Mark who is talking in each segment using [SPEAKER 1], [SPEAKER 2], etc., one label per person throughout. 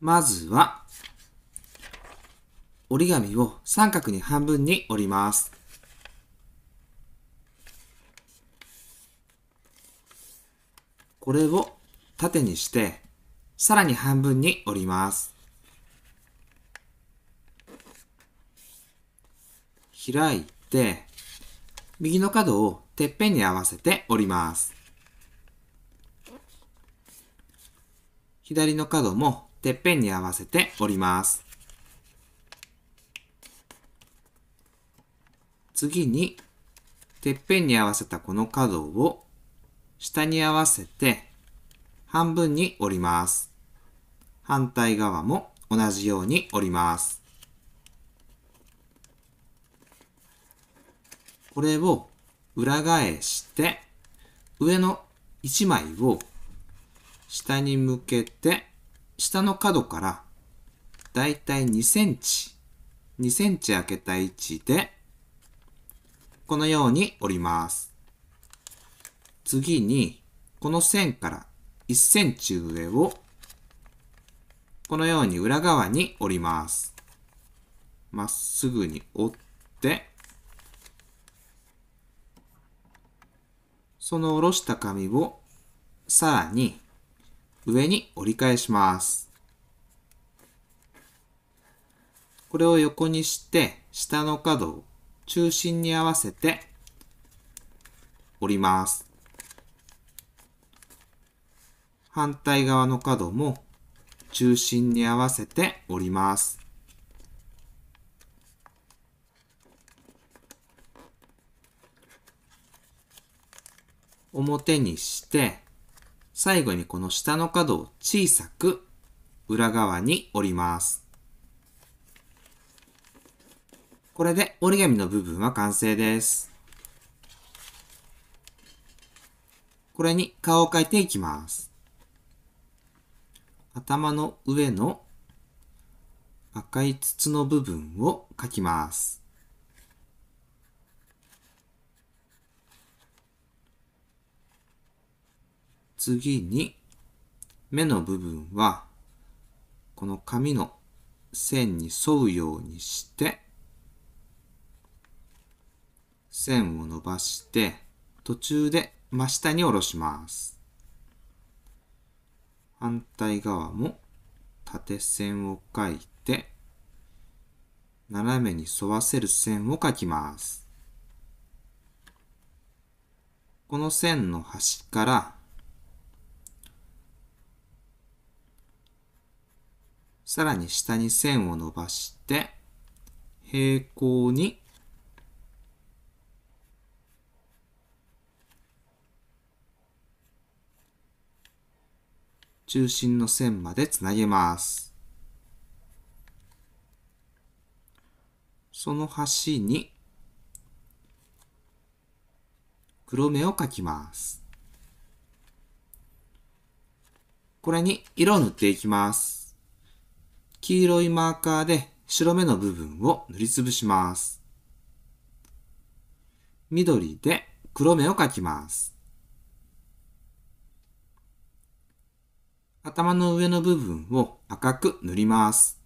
[SPEAKER 1] まずは、折り紙を三角に半分に折ります。これを縦にして、さらに半分に折ります。開いて、右の角をてっぺんに合わせて折ります。左の角もてっぺんに合わせて折ります。次に、てっぺんに合わせたこの角を下に合わせて半分に折ります。反対側も同じように折ります。これを裏返して上の1枚を下に向けて下の角からだいたい2センチ、2センチ開けた位置で、このように折ります。次に、この線から1センチ上を、このように裏側に折ります。まっすぐに折って、その下ろした紙を、さらに上に折り返します。これを横にして下の角を中心に合わせて折ります。反対側の角も中心に合わせて折ります。表にして最後にこの下の角を小さく裏側に折ります。これで折り紙の部分は完成です。これに顔を描いていきます。頭の上の赤い筒の部分を描きます。次に目の部分はこの紙の線に沿うようにして線を伸ばして途中で真下に下ろします反対側も縦線を書いて斜めに沿わせる線を書きますこの線の端からさらに下に線を伸ばして、平行に中心の線までつなげます。その端に黒目を描きます。これに色を塗っていきます。黄色いマーカーで白目の部分を塗りつぶします。緑で黒目を描きます。頭の上の部分を赤く塗ります。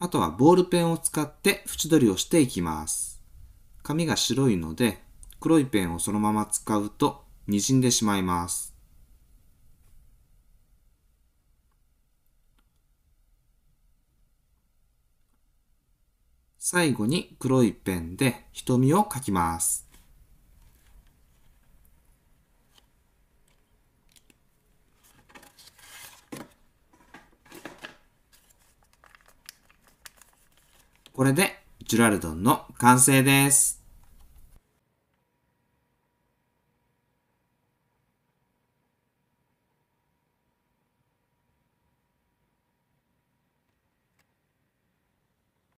[SPEAKER 1] あとはボールペンを使って縁取りをしていきます。紙が白いので黒いペンをそのまま使うと滲んでしまいます。最後に黒いペンで瞳を描きます。これでジュラルドンの完成です。